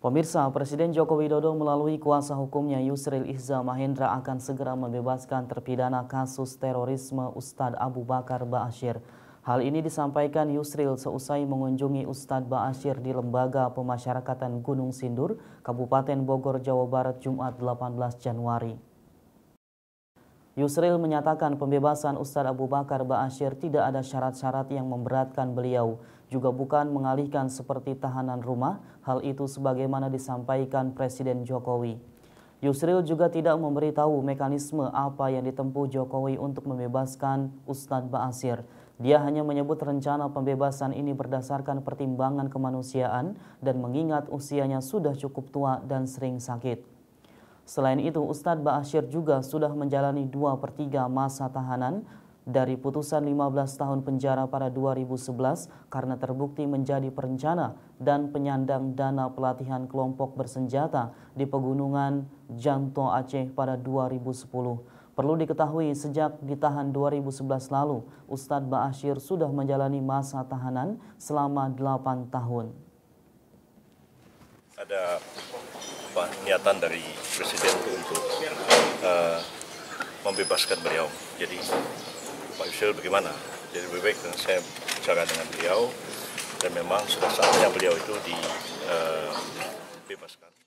Pemirsa, Presiden Joko Widodo melalui kuasa hukumnya Yusril Ihza Mahendra akan segera membebaskan terpidana kasus terorisme Ustadz Abu Bakar Ba'asyir. Hal ini disampaikan Yusril seusai mengunjungi Ustadz Ba'asyir di Lembaga Pemasyarakatan Gunung Sindur, Kabupaten Bogor, Jawa Barat, Jumat 18 Januari. Yusril menyatakan pembebasan Ustadz Abu Bakar Ba'asyir tidak ada syarat-syarat yang memberatkan beliau, juga bukan mengalihkan seperti tahanan rumah, hal itu sebagaimana disampaikan Presiden Jokowi. Yusril juga tidak memberitahu mekanisme apa yang ditempuh Jokowi untuk membebaskan Ustadz Ba'asyir. Dia hanya menyebut rencana pembebasan ini berdasarkan pertimbangan kemanusiaan dan mengingat usianya sudah cukup tua dan sering sakit. Selain itu, Ustadz Ba'asyir juga sudah menjalani 2 per 3 masa tahanan dari putusan 15 tahun penjara pada 2011 karena terbukti menjadi perencana dan penyandang dana pelatihan kelompok bersenjata di pegunungan Janto Aceh pada 2010. Perlu diketahui sejak ditahan 2011 lalu, Ustadz Ba'asyir sudah menjalani masa tahanan selama 8 tahun ada apa, niatan dari Presiden untuk uh, membebaskan beliau. Jadi Pak Yusril bagaimana? Jadi lebih baik dengan saya bicara dengan beliau dan memang sudah saatnya beliau itu dibebaskan. Eh, uh,